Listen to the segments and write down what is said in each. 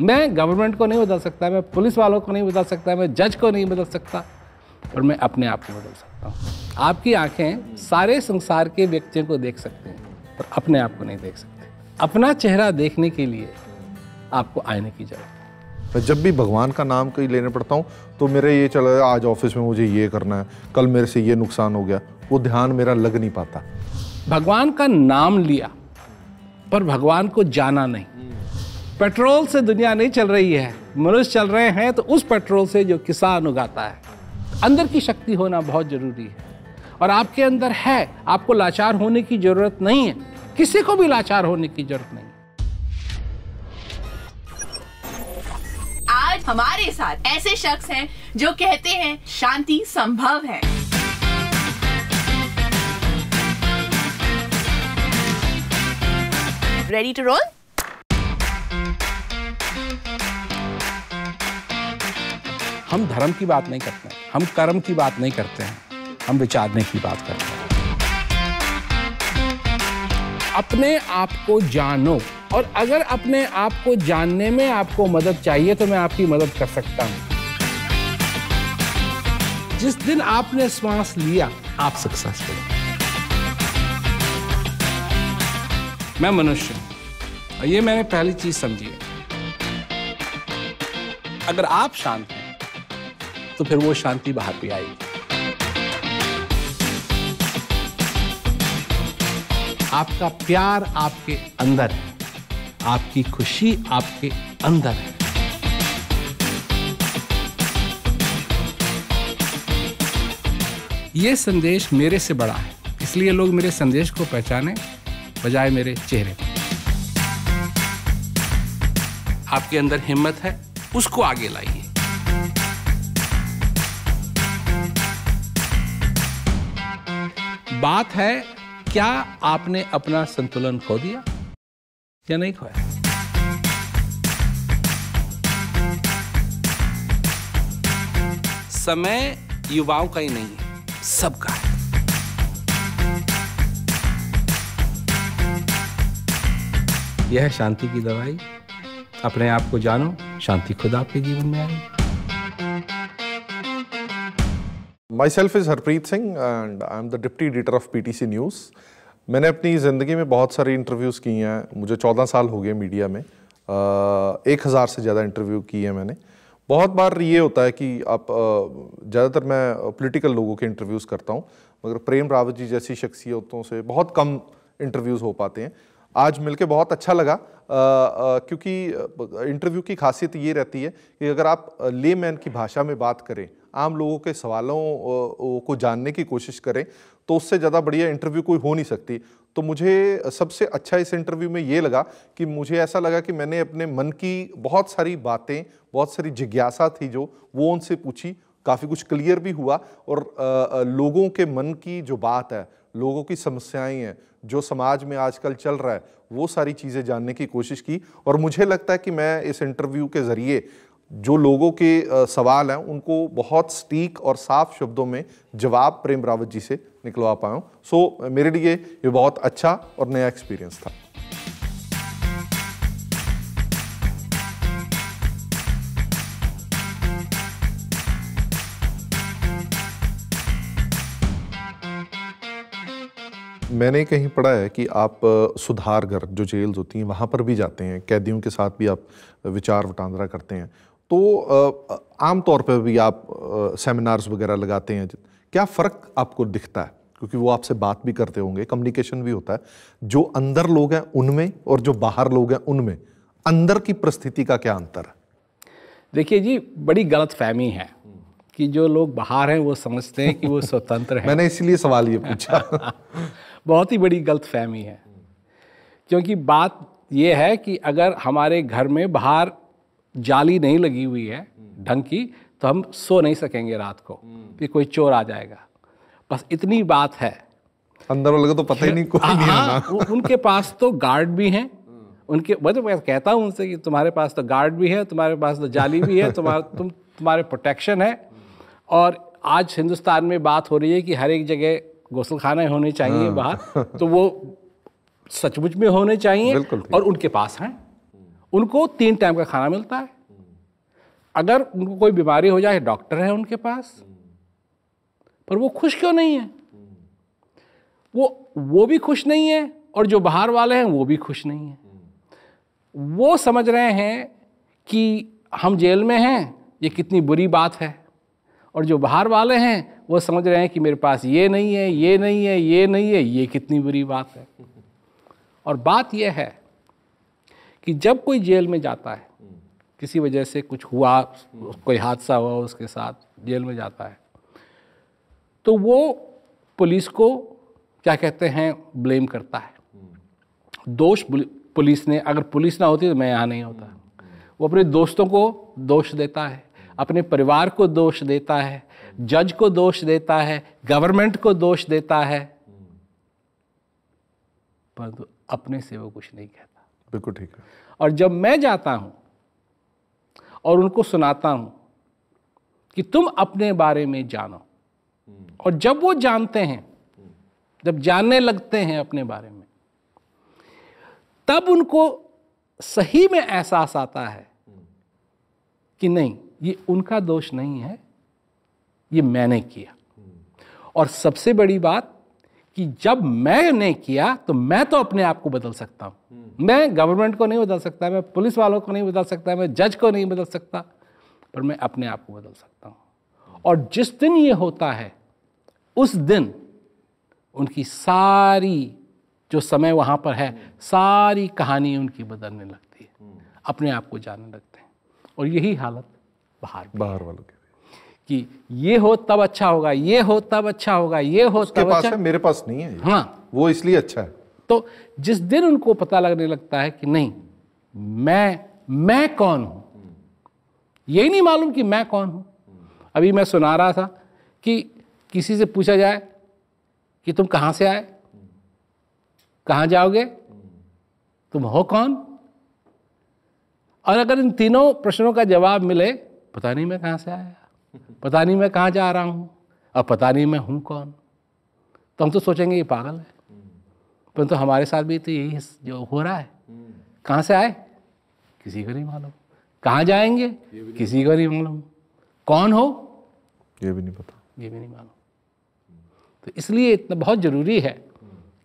मैं गवर्नमेंट को नहीं बदल सकता मैं पुलिस वालों को नहीं बदल सकता मैं जज को नहीं बदल सकता पर मैं अपने आप को बदल सकता हूँ आपकी आंखें सारे संसार के व्यक्तियों को देख सकते हैं पर अपने आप को नहीं देख सकते अपना चेहरा देखने के लिए आपको आईने की जरूरत है मैं जब भी भगवान का नाम कहीं लेने पड़ता हूँ तो मेरे ये चला है आज ऑफिस में मुझे ये करना है कल मेरे से ये नुकसान हो गया वो ध्यान मेरा लग नहीं पाता भगवान का नाम लिया पर भगवान को जाना नहीं पेट्रोल से दुनिया नहीं चल रही है मनुष्य चल रहे हैं तो उस पेट्रोल से जो किसान उगाता है अंदर की शक्ति होना बहुत ज़रूरी है और आपके अंदर है आपको लाचार होने की ज़रूरत नहीं है किसी को भी लाचार होने की ज़रूरत नहीं आज हमारे साथ ऐसे शख्स हैं जो कहते हैं शांति संभव है रेडी टू रोल हम धर्म की बात नहीं करते हैं हम कर्म की बात नहीं करते हैं हम विचारने की बात करते हैं अपने आप को जानो और अगर अपने आप को जानने में आपको मदद चाहिए तो मैं आपकी मदद कर सकता हूं जिस दिन आपने श्वास लिया आप सक्सेसफुल मैं मनुष्य हूं ये मैंने पहली चीज समझी है अगर आप शांत हैं तो फिर वो शांति बाहर भी आएगी आपका प्यार आपके अंदर है आपकी खुशी आपके अंदर है ये संदेश मेरे से बड़ा है इसलिए लोग मेरे संदेश को पहचाने बजाय मेरे चेहरे आपके अंदर हिम्मत है उसको आगे लाइए बात है क्या आपने अपना संतुलन खो दिया या नहीं खोया समय युवाओं का ही नहीं है सबका है यह शांति की दवाई अपने आप को जानो शांति खुद आपके जीवन में आएगी self is Harpreet Singh and I am the deputy editor of PTC news मैंने अपनी ज़िंदगी में बहुत सारी इंटरव्यूज़ की हैं मुझे चौदह साल हो गए मीडिया में एक हज़ार से ज़्यादा इंटरव्यू की है मैंने बहुत बार ये होता है कि आप ज़्यादातर मैं पॉलिटिकल लोगों के इंटरव्यूज़ करता हूँ मगर प्रेम रावत जी जैसी शख्सियतों से बहुत कम इंटरव्यूज़ हो पाते हैं आज मिलके बहुत अच्छा लगा क्योंकि इंटरव्यू की खासियत ये रहती है कि अगर आप ले मैन की भाषा में बात करें आम लोगों के सवालों को जानने की कोशिश करें तो उससे ज़्यादा बढ़िया इंटरव्यू कोई हो नहीं सकती तो मुझे सबसे अच्छा इस इंटरव्यू में ये लगा कि मुझे ऐसा लगा कि मैंने अपने मन की बहुत सारी बातें बहुत सारी जिज्ञासा थी जो वो उनसे पूछी काफ़ी कुछ क्लियर भी हुआ और आ, लोगों के मन की जो बात है लोगों की समस्याएं हैं जो समाज में आजकल चल रहा है वो सारी चीज़ें जानने की कोशिश की और मुझे लगता है कि मैं इस इंटरव्यू के ज़रिए जो लोगों के सवाल हैं उनको बहुत स्टीक और साफ शब्दों में जवाब प्रेम रावत जी से निकलवा पाया हूँ सो मेरे लिए ये बहुत अच्छा और नया एक्सपीरियंस था मैंने कहीं पढ़ा है कि आप सुधार घर जो जेल्स होती हैं वहाँ पर भी जाते हैं कैदियों के साथ भी आप विचार वटांदरा करते हैं तो आम तौर पर भी आप सेमिनार्स वगैरह लगाते हैं क्या फ़र्क आपको दिखता है क्योंकि वो आपसे बात भी करते होंगे कम्युनिकेशन भी होता है जो अंदर लोग हैं उनमें और जो बाहर लोग हैं उनमें अंदर की परिस्थिति का क्या अंतर है देखिए जी बड़ी गलत फहमी है कि जो लोग बाहर हैं वो समझते हैं कि वो स्वतंत्र हैं मैंने इसलिए सवाल ये पूछा बहुत ही बड़ी गलत फहमी है क्योंकि बात यह है कि अगर हमारे घर में बाहर जाली नहीं लगी हुई है ढंग की तो हम सो नहीं सकेंगे रात को कि कोई चोर आ जाएगा बस इतनी बात है अंदर वाले तो पता ही नहीं कोई नहीं हाँ, उनके पास तो गार्ड भी हैं उनके मतलब मैं कहता हूँ उनसे कि तुम्हारे पास तो गार्ड भी है तुम्हारे पास तो जाली भी है तुम्हारा तुम तुम्हारे प्रोटेक्शन है और आज हिंदुस्तान में बात हो रही है कि हर एक जगह गौसलखाना होने चाहिए हाँ। बाहर तो वो सचमुच में होने चाहिए और उनके पास हैं उनको तीन टाइम का खाना मिलता है अगर उनको कोई बीमारी हो जाए डॉक्टर है उनके पास पर वो खुश क्यों नहीं है वो वो भी खुश नहीं है और जो बाहर वाले हैं वो भी खुश नहीं है वो समझ रहे हैं कि हम जेल में हैं ये कितनी बुरी बात है और जो बाहर वाले हैं वो समझ रहे हैं कि मेरे पास ये नहीं है ये नहीं है ये नहीं है ये कितनी बुरी बात है और बात यह है कि जब कोई जेल में जाता है किसी वजह से कुछ हुआ कोई हादसा हुआ उसके साथ जेल में जाता है तो वो पुलिस को क्या कहते हैं ब्लेम करता है दोष पुलिस ने अगर पुलिस ना होती तो मैं यहाँ नहीं होता वो अपने दोस्तों को दोष देता है अपने परिवार को दोष देता है जज को दोष देता है गवर्नमेंट को दोष देता है परंतु अपने से वो कुछ नहीं कहता बिल्कुल ठीक है और जब मैं जाता हूं और उनको सुनाता हूं कि तुम अपने बारे में जानो और जब वो जानते हैं जब जानने लगते हैं अपने बारे में तब उनको सही में एहसास आता है कि नहीं ये उनका दोष नहीं है ये मैंने किया और सबसे बड़ी बात कि जब मैंने किया तो मैं तो अपने आप को बदल सकता हूँ मैं गवर्नमेंट को नहीं बदल सकता मैं पुलिस वालों को नहीं बदल सकता मैं जज को नहीं बदल सकता पर मैं अपने आप को बदल सकता हूँ और जिस दिन ये होता है उस दिन उनकी सारी जो समय वहाँ पर है सारी कहानी उनकी बदलने लगती है अपने आप को जानने लगते हैं और यही हालत बाहर बाहर वालों की कि ये हो तब अच्छा होगा ये हो तब अच्छा होगा ये हो तब पास अच्छा है मेरे पास नहीं है हाँ वो इसलिए अच्छा है तो जिस दिन उनको पता लगने लगता है कि नहीं मैं मैं कौन हूं यही नहीं मालूम कि मैं कौन हूं अभी मैं सुना रहा था कि किसी से पूछा जाए कि तुम कहां से आए कहाँ जाओगे तुम हो कौन और अगर इन तीनों प्रश्नों का जवाब मिले पता नहीं मैं कहाँ से आया पता नहीं मैं कहाँ जा रहा हूँ अब पता नहीं मैं हूँ कौन तो हम तो सोचेंगे ये पागल है परंतु तो हमारे साथ भी तो यही जो हो रहा है कहाँ से आए किसी को नहीं मालूम कहाँ जाएंगे किसी को नहीं मालूम कौन हो ये भी नहीं पता ये भी नहीं मालूम तो इसलिए इतना बहुत ज़रूरी है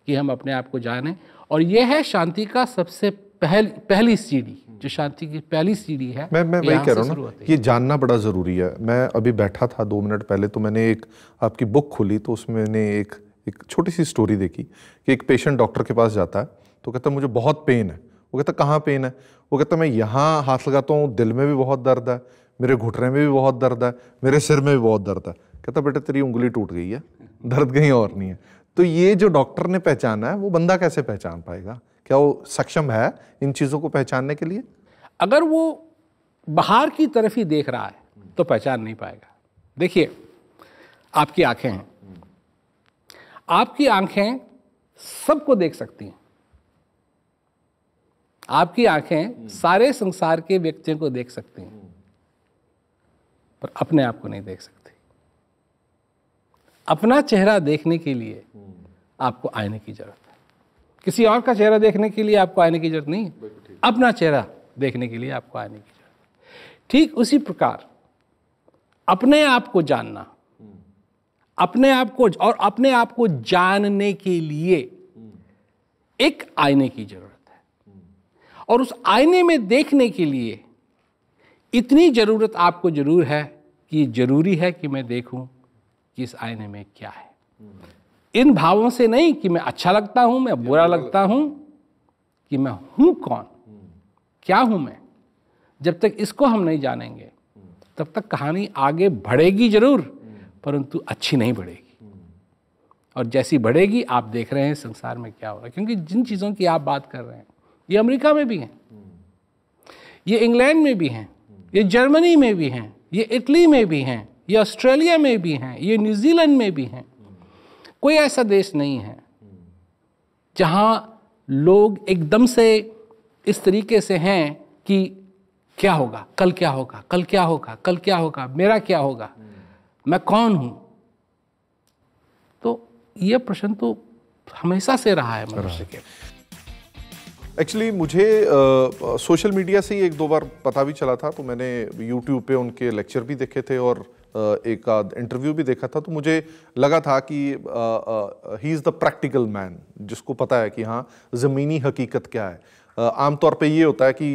कि हम अपने आप को जानें और यह है शांति का सबसे पहल पहली सीढ़ी जो शांति की पहली सीढ़ी है मैं मैं वही कह रहा हूँ ये जानना बड़ा ज़रूरी है मैं अभी बैठा था दो मिनट पहले तो मैंने एक आपकी बुक खोली तो उसमें मैंने एक एक छोटी सी स्टोरी देखी कि एक पेशेंट डॉक्टर के पास जाता है तो कहता मुझे बहुत पेन है वो कहता कहाँ पेन है वो कहता मैं यहाँ हाथ लगाता हूँ दिल में भी बहुत दर्द है मेरे घुटने में भी बहुत दर्द है मेरे सिर में भी बहुत दर्द है कहता बेटा तेरी उंगली टूट गई है दर्द कहीं और नहीं है तो ये जो डॉक्टर ने पहचाना है वो बंदा कैसे पहचान पाएगा क्या वो सक्षम है इन चीज़ों को पहचानने के लिए अगर वो बाहर की तरफ ही देख रहा है तो पहचान नहीं पाएगा देखिए आपकी आंखें हैं आपकी आंखें सबको देख सकती हैं आपकी आंखें सारे संसार के व्यक्तियों को देख सकती हैं पर अपने आप को नहीं देख सकती अपना चेहरा देखने के लिए आपको आईने की जरूरत किसी और का चेहरा देखने के लिए आपको आने की जरूरत नहीं अपना चेहरा देखने के लिए आपको आने की जरूरत ठीक उसी प्रकार अपने आप को जानना हम्म। अपने आप को और अपने आप को जानने के लिए हम्म। एक आईने की जरूरत है हम्म। और उस आईने में देखने के लिए इतनी जरूरत आपको जरूर है कि जरूरी है कि मैं देखूं कि इस आईने में क्या है इन भावों से नहीं कि मैं अच्छा लगता हूं मैं बुरा लगता हूं कि मैं हूं कौन क्या हूं मैं जब तक इसको हम नहीं जानेंगे तब तक कहानी आगे बढ़ेगी जरूर परंतु अच्छी नहीं बढ़ेगी और जैसी बढ़ेगी आप देख रहे हैं संसार में क्या हो रहा है क्योंकि जिन चीज़ों की आप बात कर रहे हैं ये अमेरिका में भी हैं ये इंग्लैंड में भी हैं ये जर्मनी में भी हैं ये इटली में भी हैं ये ऑस्ट्रेलिया में भी हैं ये न्यूजीलैंड में भी हैं कोई ऐसा देश नहीं है जहाँ लोग एकदम से इस तरीके से हैं कि क्या होगा कल क्या होगा कल क्या होगा कल क्या होगा मेरा क्या होगा मैं कौन हूँ तो ये प्रश्न तो हमेशा से रहा है मनुष्य के एक्चुअली मुझे सोशल मीडिया से ही एक दो बार पता भी चला था तो मैंने यूट्यूब पे उनके लेक्चर भी देखे थे और एक आध इंटरव्यू भी देखा था तो मुझे लगा था कि he is the practical man जिसको पता है कि हाँ ज़मीनी हकीकत क्या है आमतौर पे ये होता है कि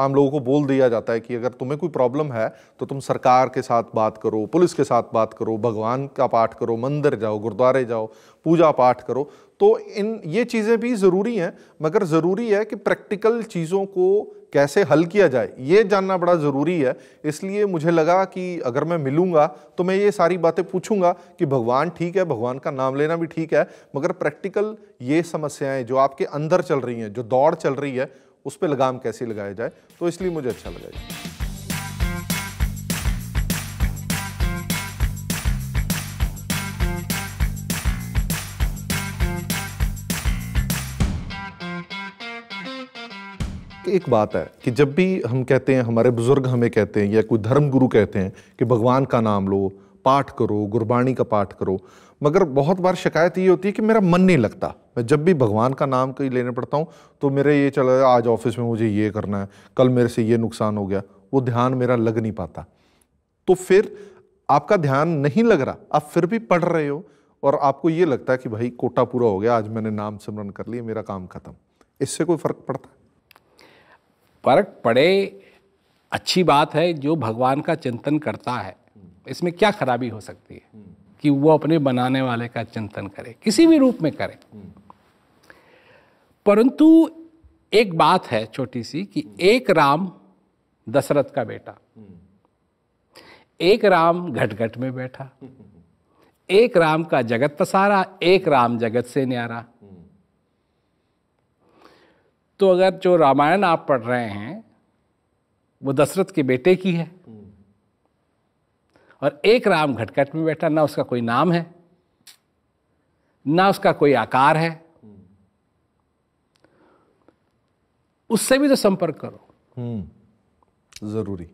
आम लोगों को बोल दिया जाता है कि अगर तुम्हें कोई प्रॉब्लम है तो तुम सरकार के साथ बात करो पुलिस के साथ बात करो भगवान का पाठ करो मंदिर जाओ गुरुद्वारे जाओ पूजा पाठ करो तो इन ये चीज़ें भी ज़रूरी हैं मगर ज़रूरी है कि प्रैक्टिकल चीज़ों को कैसे हल किया जाए ये जानना बड़ा ज़रूरी है इसलिए मुझे लगा कि अगर मैं मिलूँगा तो मैं ये सारी बातें पूछूंगा कि भगवान ठीक है भगवान का नाम लेना भी ठीक है मगर प्रैक्टिकल ये समस्याएं जो आपके अंदर चल रही हैं जो दौड़ चल रही है उस पर लगाम कैसे लगाया जाए तो इसलिए मुझे अच्छा लगा एक बात है कि जब भी हम कहते हैं हमारे बुजुर्ग हमें कहते हैं या कोई धर्म गुरु कहते हैं कि भगवान का नाम लो पाठ करो गुरबाणी का पाठ करो मगर बहुत बार शिकायत ये होती है कि मेरा मन नहीं लगता मैं जब भी भगवान का नाम कहीं लेने पड़ता हूँ तो मेरे ये चला आज ऑफिस में मुझे ये करना है कल मेरे से ये नुकसान हो गया वो ध्यान मेरा लग नहीं पाता तो फिर आपका ध्यान नहीं लग रहा आप फिर भी पढ़ रहे हो और आपको ये लगता है कि भाई कोटा पूरा हो गया आज मैंने नाम सिमरन कर लिया मेरा काम खत्म इससे कोई फर्क पड़ता है फर्क पड़े अच्छी बात है जो भगवान का चिंतन करता है इसमें क्या खराबी हो सकती है कि वो अपने बनाने वाले का चिंतन करे किसी भी रूप में करे परंतु एक बात है छोटी सी कि एक राम दशरथ का बेटा एक राम घटघट में बैठा एक राम का जगत पसारा एक राम जगत से न्यारा तो अगर जो रामायण आप पढ़ रहे हैं वो दशरथ के बेटे की है और एक राम घटकट में बैठा ना उसका कोई नाम है ना उसका कोई आकार है उससे भी तो संपर्क करो हम्म, जरूरी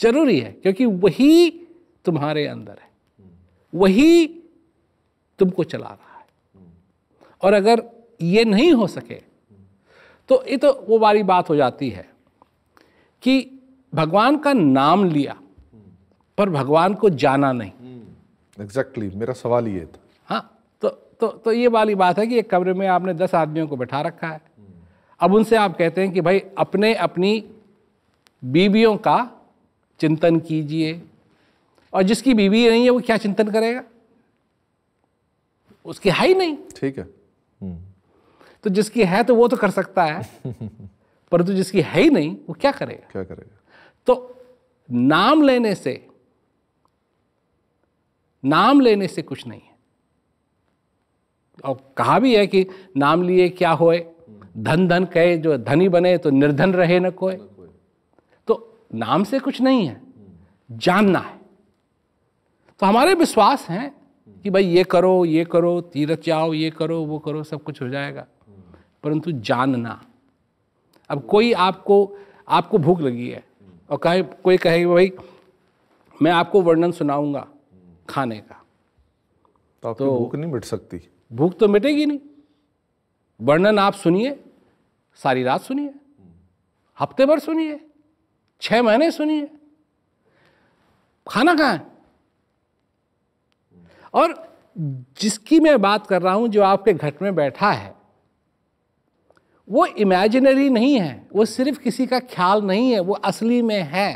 जरूरी है क्योंकि वही तुम्हारे अंदर है वही तुमको चला रहा है और अगर ये नहीं हो सके तो ये तो वो वाली बात हो जाती है कि भगवान का नाम लिया पर भगवान को जाना नहीं एग्जैक्टली exactly, मेरा सवाल ये था हाँ तो तो तो ये वाली बात है कि एक कमरे में आपने दस आदमियों को बैठा रखा है अब उनसे आप कहते हैं कि भाई अपने अपनी बीवियों का चिंतन कीजिए और जिसकी बीवी नहीं है वो क्या चिंतन करेगा उसकी है ही नहीं ठीक है हम्म। तो जिसकी है तो वो तो कर सकता है परंतु तो जिसकी है ही नहीं वो क्या करेगा क्या करेगा तो नाम लेने से नाम लेने से कुछ नहीं है और कहा भी है कि नाम लिए क्या होए धन धन कहे जो धनी बने तो निर्धन रहे न कोई तो नाम से कुछ नहीं है जानना है तो हमारे विश्वास हैं कि भाई ये करो ये करो तीर्थ जाओ ये करो वो करो सब कुछ हो जाएगा परंतु जानना अब कोई आपको आपको भूख लगी है और कहे कोई कहेगा भाई मैं आपको वर्णन सुनाऊंगा खाने का तो, तो भूख नहीं मिट सकती भूख तो मिटेगी नहीं वर्णन आप सुनिए सारी रात सुनिए हफ्ते भर सुनिए छह महीने सुनिए खाना कहाँ है और जिसकी मैं बात कर रहा हूं जो आपके घट में बैठा है वो इमेजिनरी नहीं है वो सिर्फ किसी का ख्याल नहीं है वो असली में है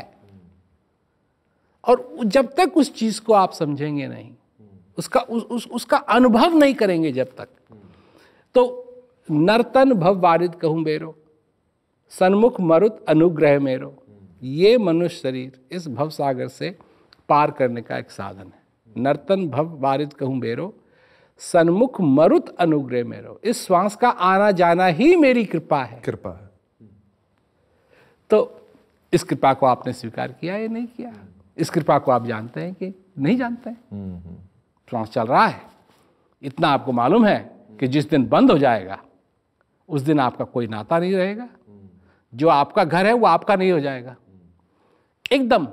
और जब तक उस चीज़ को आप समझेंगे नहीं उसका उस, उस उसका अनुभव नहीं करेंगे जब तक तो नर्तन भव वारिद कहूँ बेरो सन्मुख मरुत अनुग्रह मेरो ये मनुष्य शरीर इस भव सागर से पार करने का एक साधन है नर्तन भव वारिद कहूँ बेरो सन्मुख मरुत अनुग्रह में रहो इस श्वास का आना जाना ही मेरी कृपा है कृपा है तो इस कृपा को आपने स्वीकार किया या नहीं किया इस कृपा को आप जानते हैं कि नहीं जानते हैं हम्म, हम्म। श्वास चल रहा है इतना आपको मालूम है कि जिस दिन बंद हो जाएगा उस दिन आपका कोई नाता नहीं रहेगा जो आपका घर है वो आपका नहीं हो जाएगा एकदम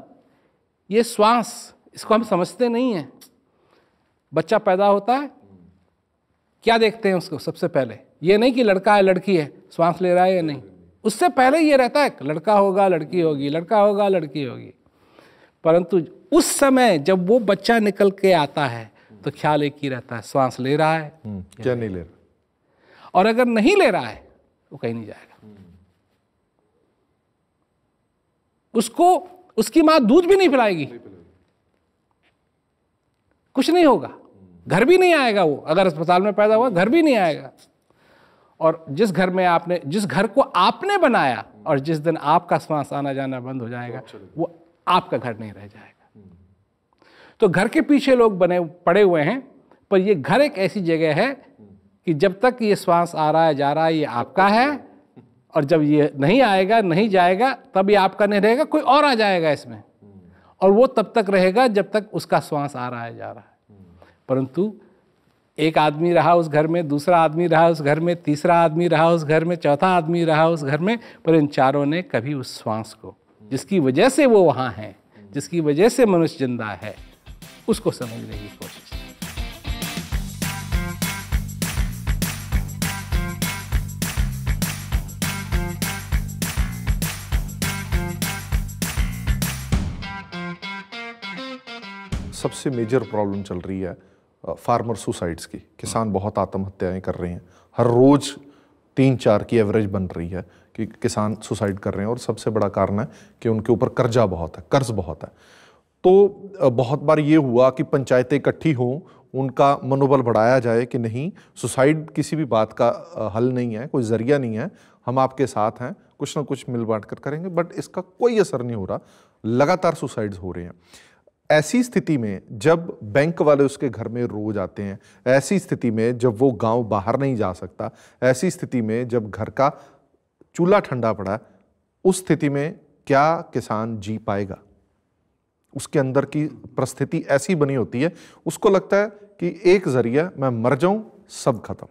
ये श्वास इसको हम समझते नहीं हैं बच्चा पैदा होता है क्या देखते हैं उसको सबसे पहले ये नहीं कि लड़का है लड़की है श्वास ले रहा है या नहीं उससे पहले ये रहता है लड़का होगा लड़की होगी लड़का होगा लड़की होगी परंतु उस समय जब वो बच्चा निकल के आता है तो ख्याल एक ही रहता है श्वास ले रहा है हम्म, क्या नहीं ले रहा और अगर नहीं ले रहा है वो कहीं नहीं जाएगा उसको उसकी मां दूध भी नहीं पिलाएगी कुछ नहीं होगा घर भी नहीं आएगा वो अगर अस्पताल में पैदा हुआ घर भी नहीं आएगा और जिस घर में आपने जिस घर को आपने बनाया और जिस दिन आपका श्वास आना जाना बंद हो जाएगा वो आपका घर नहीं रह जाएगा तो घर के पीछे लोग बने पड़े हुए हैं पर ये घर एक ऐसी जगह है कि जब तक ये श्वास आ रहा है जा रहा है ये आपका है और जब ये नहीं आएगा नहीं जाएगा तब ये आपका नहीं रहेगा कोई और आ जाएगा इसमें और वो तब तक रहेगा जब तक उसका श्वास आ रहा है जा रहा है परंतु एक आदमी रहा उस घर में दूसरा आदमी रहा उस घर में तीसरा आदमी रहा उस घर में चौथा आदमी रहा उस घर में पर इन चारों ने कभी उस श्वास को जिसकी वजह से वो वहाँ हैं जिसकी वजह से मनुष्य जिंदा है उसको समझने की कोशिश सबसे मेजर प्रॉब्लम चल रही है फार्मर सुसाइड्स की किसान बहुत आत्महत्याएं कर रहे हैं हर रोज़ तीन चार की एवरेज बन रही है कि किसान सुसाइड कर रहे हैं और सबसे बड़ा कारण है कि उनके ऊपर कर्जा बहुत है कर्ज बहुत है तो बहुत बार ये हुआ कि पंचायतें इकट्ठी हों उनका मनोबल बढ़ाया जाए कि नहीं सुसाइड किसी भी बात का हल नहीं है कोई ज़रिया नहीं है हम आपके साथ हैं कुछ ना कुछ मिल बांट कर करेंगे बट इसका कोई असर नहीं हो रहा लगातार सुसाइड्स हो रहे हैं ऐसी स्थिति में जब बैंक वाले उसके घर में रोज आते हैं ऐसी स्थिति में जब वो गांव बाहर नहीं जा सकता ऐसी स्थिति में जब घर का चूल्हा ठंडा पड़ा उस स्थिति में क्या किसान जी पाएगा उसके अंदर की परिस्थिति ऐसी बनी होती है उसको लगता है कि एक जरिया मैं मर जाऊं सब खत्म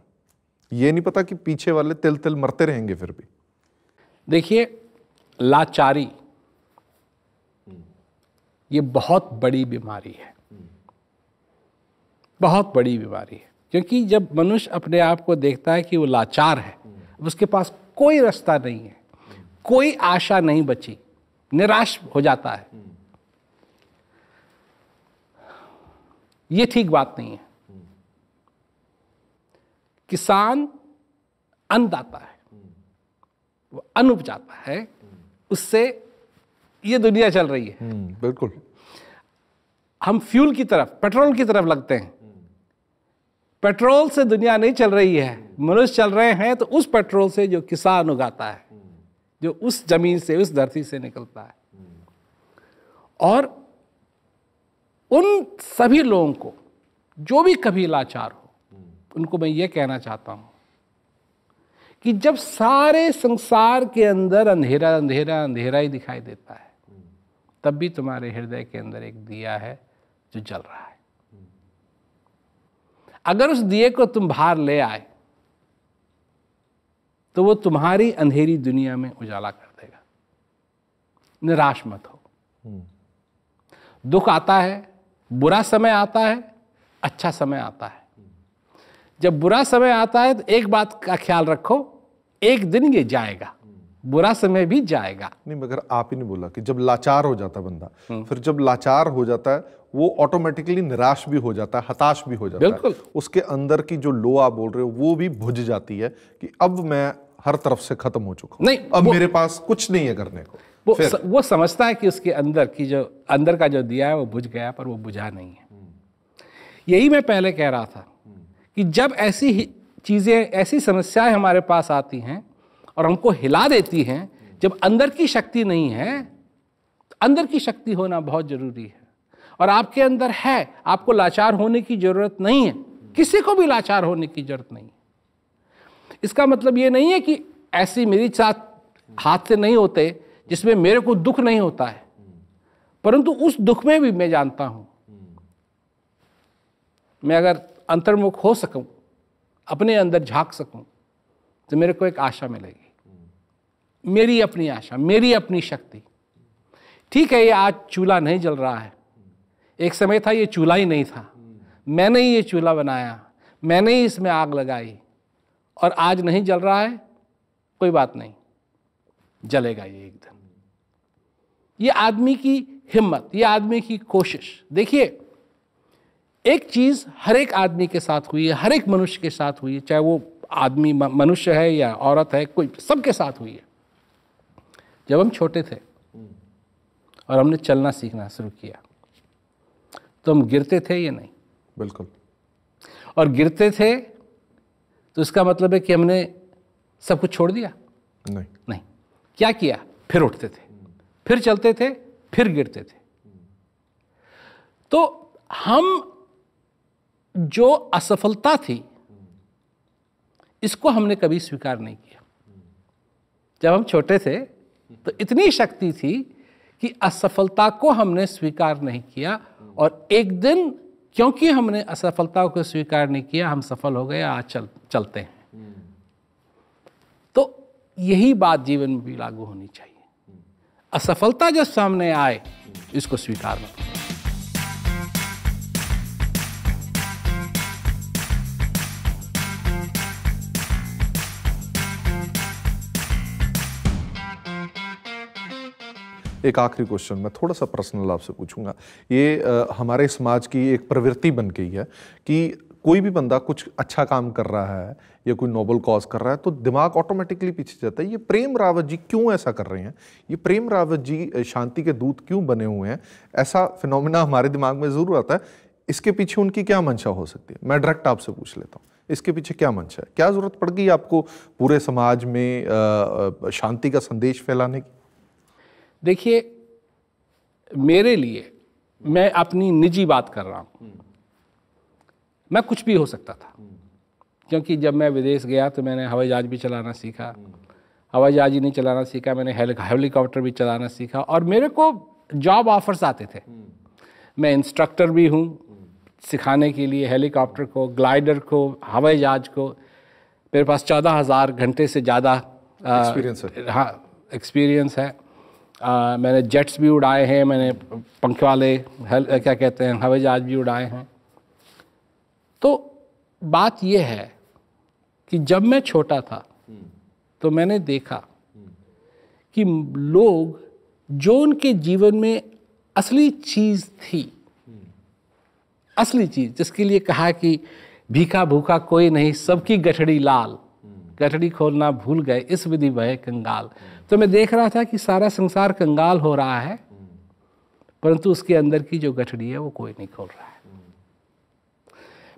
ये नहीं पता कि पीछे वाले तिल तिल मरते रहेंगे फिर भी देखिए लाचारी ये बहुत बड़ी बीमारी है बहुत बड़ी बीमारी है क्योंकि जब मनुष्य अपने आप को देखता है कि वो लाचार है उसके पास कोई रास्ता नहीं है कोई आशा नहीं बची निराश हो जाता है ये ठीक बात नहीं है किसान अन्न दाता है वो अन्न उपजाता है उससे ये दुनिया चल रही है हम्म, बिल्कुल हम फ्यूल की तरफ पेट्रोल की तरफ लगते हैं पेट्रोल से दुनिया नहीं चल रही है मनुष्य चल रहे हैं तो उस पेट्रोल से जो किसान उगाता है जो उस जमीन से उस धरती से निकलता है और उन सभी लोगों को जो भी कभी लाचार हो उनको मैं ये कहना चाहता हूं कि जब सारे संसार के अंदर अंधेरा अंधेरा अंधेरा ही दिखाई देता है तब भी तुम्हारे हृदय के अंदर एक दिया है जो जल रहा है अगर उस दिए को तुम बाहर ले आए तो वो तुम्हारी अंधेरी दुनिया में उजाला कर देगा निराश मत हो हम्म। दुख आता है बुरा समय आता है अच्छा समय आता है जब बुरा समय आता है तो एक बात का ख्याल रखो एक दिन ये जाएगा बुरा समय भी जाएगा नहीं मगर आप ही ने बोला कि जब लाचार हो जाता बंदा फिर जब लाचार हो जाता है वो ऑटोमेटिकली निराश भी हो जाता है हताश भी हो जाता बिल्कुल। है उसके अंदर की जो लो आप बोल रहे हो वो भी भुज जाती है कि अब मैं हर तरफ से खत्म हो चुका नहीं अब मेरे पास कुछ नहीं है करने को वो स, वो समझता है कि उसके अंदर की जो अंदर का जो दिया है वो बुझ गया पर वो बुझा नहीं है यही मैं पहले कह रहा था कि जब ऐसी चीज़ें ऐसी समस्याएं हमारे पास आती हैं और हमको हिला देती हैं जब अंदर की शक्ति नहीं है तो अंदर की शक्ति होना बहुत ज़रूरी है और आपके अंदर है आपको लाचार होने की ज़रूरत नहीं है किसी को भी लाचार होने की ज़रूरत नहीं है इसका मतलब ये नहीं है कि ऐसी मेरी साथ हाथ से नहीं होते जिसमें मेरे को दुख नहीं होता है परंतु उस दुख में भी मैं जानता हूं मैं अगर अंतर्मुख हो सकूं अपने अंदर झांक सकूं तो मेरे को एक आशा मिलेगी मेरी अपनी आशा मेरी अपनी शक्ति ठीक है ये आज चूल्हा नहीं जल रहा है एक समय था ये चूल्हा ही नहीं था मैंने ही ये चूल्हा बनाया मैंने ही इसमें आग लगाई और आज नहीं जल रहा है कोई बात नहीं जलेगा ये एक दिन ये आदमी की हिम्मत ये आदमी की कोशिश देखिए एक चीज़ हर एक आदमी के साथ हुई है हर एक मनुष्य के साथ हुई है चाहे वो आदमी मनुष्य है या औरत है कोई सबके साथ हुई है जब हम छोटे थे और हमने चलना सीखना शुरू किया तो हम गिरते थे या नहीं बिल्कुल और गिरते थे तो इसका मतलब है कि हमने सब कुछ छोड़ दिया नहीं नहीं क्या किया फिर उठते थे फिर चलते थे फिर गिरते थे तो हम जो असफलता थी इसको हमने कभी स्वीकार नहीं किया जब हम छोटे थे तो इतनी शक्ति थी कि असफलता को हमने स्वीकार नहीं किया और एक दिन क्योंकि हमने असफलता को स्वीकार नहीं किया हम सफल हो गए आज चल चलते हैं तो यही बात जीवन में भी लागू होनी चाहिए असफलता जब सामने आए इसको स्वीकार मत करो एक आखिरी क्वेश्चन मैं थोड़ा सा पर्सनल आपसे पूछूंगा ये आ, हमारे समाज की एक प्रवृत्ति बन गई है कि कोई भी बंदा कुछ अच्छा काम कर रहा है या कोई नोबल कॉज कर रहा है तो दिमाग ऑटोमेटिकली पीछे जाता है ये प्रेम रावत जी क्यों ऐसा कर रहे हैं ये प्रेम रावत जी शांति के दूत क्यों बने हुए हैं ऐसा फिनोमिना हमारे दिमाग में ज़रूर आता है इसके पीछे उनकी क्या मंशा हो सकती है मैं डायरेक्ट आपसे पूछ लेता हूँ इसके पीछे क्या मंशा है क्या ज़रूरत पड़ गई आपको पूरे समाज में शांति का संदेश फैलाने की देखिए मेरे लिए मैं अपनी निजी बात कर रहा हूँ मैं कुछ भी हो सकता था क्योंकि जब मैं विदेश गया तो मैंने हवाई जहाज भी चलाना सीखा हवाई जहाज ही नहीं चलाना सीखा मैंने हेलीकॉप्टर भी चलाना सीखा और मेरे को जॉब ऑफर्स आते थे मैं इंस्ट्रक्टर भी हूँ सिखाने के लिए हेलीकॉप्टर को ग्लाइडर को हवाई जहाज को मेरे पास चौदह हज़ार घंटे से ज़्यादा एक्सपीरियंस है हाँ एक्सपीरियंस है आ, मैंने जेट्स भी उड़ाए हैं मैंने पंखे वाले हल क्या कहते हैं हवाई जहाज भी उड़ाए हैं तो बात यह है कि जब मैं छोटा था तो मैंने देखा कि लोग जो उनके जीवन में असली चीज़ थी असली चीज़ जिसके लिए कहा कि भीखा भूखा कोई नहीं सबकी गठड़ी लाल गठड़ी खोलना भूल गए इस विधि भय कंगाल तो मैं देख रहा था कि सारा संसार कंगाल हो रहा है परंतु उसके अंदर की जो गठड़ी है वो कोई नहीं खोल रहा है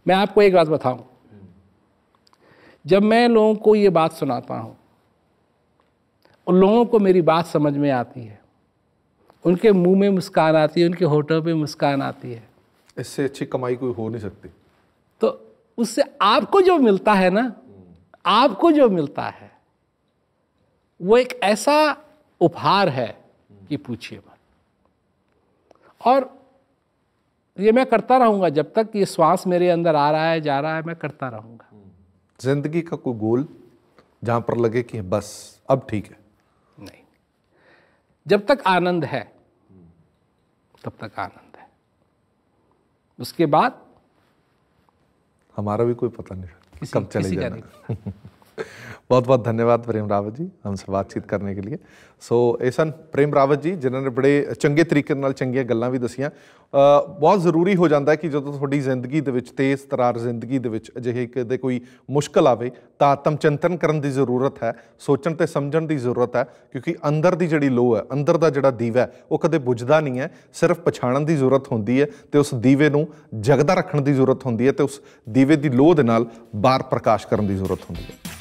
मैं आपको एक बात बताऊं जब मैं लोगों को ये बात सुनाता हूं उन लोगों को मेरी बात समझ में आती है उनके मुंह में मुस्कान आती है उनके होठों पे मुस्कान आती है इससे अच्छी कमाई कोई हो नहीं सकती तो उससे आपको जो मिलता है ना आपको जो मिलता है वो एक ऐसा उपहार है कि पूछिए मत और ये मैं करता रहूंगा जब तक ये श्वास मेरे अंदर आ रहा है जा रहा है मैं करता रहूंगा जिंदगी का कोई गोल जहां पर लगे कि बस अब ठीक है नहीं जब तक आनंद है तब तक आनंद है उसके बाद हमारा भी कोई पता नहीं कब चले जाना ਬਹੁਤ बहुत ਧੰਨਵਾਦ ਪ੍ਰੇਮ रावत ਜੀ हमसे ਬਾਤਚੀਤ ਕਰਨੇ ਕੇ ਲਈ ਸੋ ਐਸਨ ਪ੍ਰੇਮ ਰਾਵਤ ਜੀ ਜਿਨ੍ਹਾਂ ਨੇ ਬੜੇ ਚੰਗੇ ਤਰੀਕੇ ਨਾਲ ਚੰਗੀਆਂ ਗੱਲਾਂ ਵੀ ਦਸੀਆਂ ਬਹੁਤ ਜ਼ਰੂਰੀ ਹੋ ਜਾਂਦਾ ਹੈ ਕਿ ਜਦੋਂ ਤੁਹਾਡੀ ਜ਼ਿੰਦਗੀ ਦੇ ਵਿੱਚ ਤੇਜ਼ ਤਰਾਰ ਜ਼ਿੰਦਗੀ ਦੇ ਵਿੱਚ ਅਜਿਹੇ ਕਿਤੇ ਕੋਈ ਮੁਸ਼ਕਲ ਆਵੇ ਤਾਂ ਆਤਮ ਚਿੰਤਨ ਕਰਨ ਦੀ ਜ਼ਰੂਰਤ ਹੈ ਸੋਚਣ ਤੇ ਸਮਝਣ ਦੀ ਜ਼ਰੂਰਤ ਹੈ ਕਿਉਂਕਿ ਅੰਦਰ ਦੀ ਜਿਹੜੀ ਲੋ ਹੈ ਅੰਦਰ ਦਾ ਜਿਹੜਾ ਦੀਵਾ ਹੈ ਉਹ ਕਦੇ ਬੁਝਦਾ ਨਹੀਂ ਹੈ ਸਿਰਫ ਪਛਾਣਨ ਦੀ ਜ਼ਰੂਰਤ ਹੁੰਦੀ ਹੈ ਤੇ ਉਸ ਦੀਵੇ ਨੂੰ ਜਗਦਾ ਰੱਖਣ ਦੀ ਜ਼ਰੂਰਤ ਹੁੰਦੀ ਹੈ ਤੇ ਉਸ ਦੀਵੇ ਦੀ ਲੋ ਦੇ ਨਾਲ ਬਾਹਰ ਪ੍ਰਕਾਸ਼ ਕਰਨ ਦੀ ਜ਼ਰੂਰਤ ਹੁੰਦੀ ਹੈ